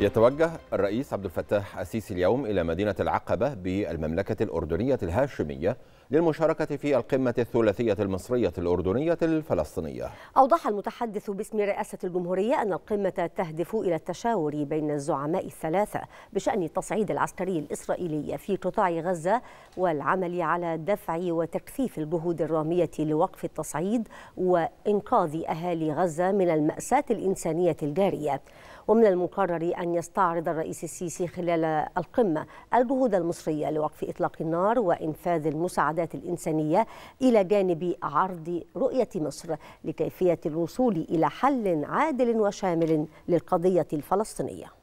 يتوجه الرئيس عبد الفتاح السيسي اليوم إلى مدينة العقبة بالمملكة الأردنية الهاشمية للمشاركة في القمة الثلاثية المصرية الأردنية الفلسطينية أوضح المتحدث باسم رئاسة الجمهورية أن القمة تهدف إلى التشاور بين الزعماء الثلاثة بشأن التصعيد العسكري الإسرائيلي في قطاع غزة والعمل على دفع وتكثيف الجهود الرامية لوقف التصعيد وإنقاذ أهالي غزة من المأساة الإنسانية الجارية ومن المقرر أن أن يستعرض الرئيس السيسي خلال القمة الجهود المصرية لوقف إطلاق النار وإنفاذ المساعدات الإنسانية إلى جانب عرض رؤية مصر لكيفية الوصول إلى حل عادل وشامل للقضية الفلسطينية